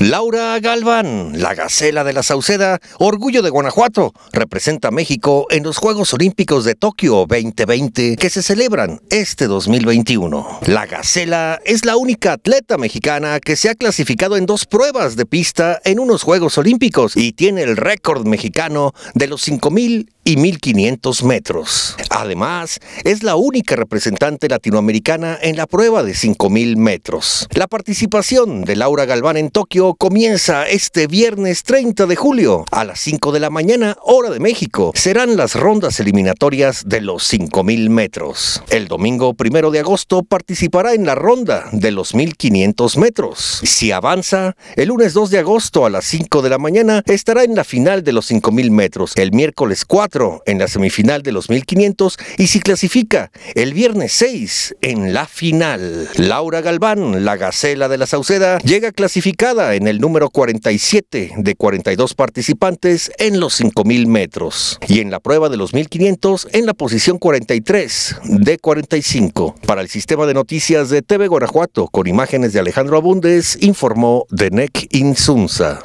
Laura Galván, la Gacela de la Sauceda, orgullo de Guanajuato, representa a México en los Juegos Olímpicos de Tokio 2020 que se celebran este 2021. La Gacela es la única atleta mexicana que se ha clasificado en dos pruebas de pista en unos Juegos Olímpicos y tiene el récord mexicano de los 5000 1500 metros. Además, es la única representante latinoamericana en la prueba de 5000 metros. La participación de Laura Galván en Tokio comienza este viernes 30 de julio a las 5 de la mañana, hora de México. Serán las rondas eliminatorias de los 5000 metros. El domingo 1 de agosto participará en la ronda de los 1500 metros. Si avanza, el lunes 2 de agosto a las 5 de la mañana estará en la final de los 5000 metros. El miércoles 4 en la semifinal de los 1500 y si clasifica el viernes 6 en la final. Laura Galván, la Gacela de la Sauceda, llega clasificada en el número 47 de 42 participantes en los 5000 metros y en la prueba de los 1500 en la posición 43 de 45. Para el sistema de noticias de TV Guanajuato, con imágenes de Alejandro Abundes, informó Denek Insunza.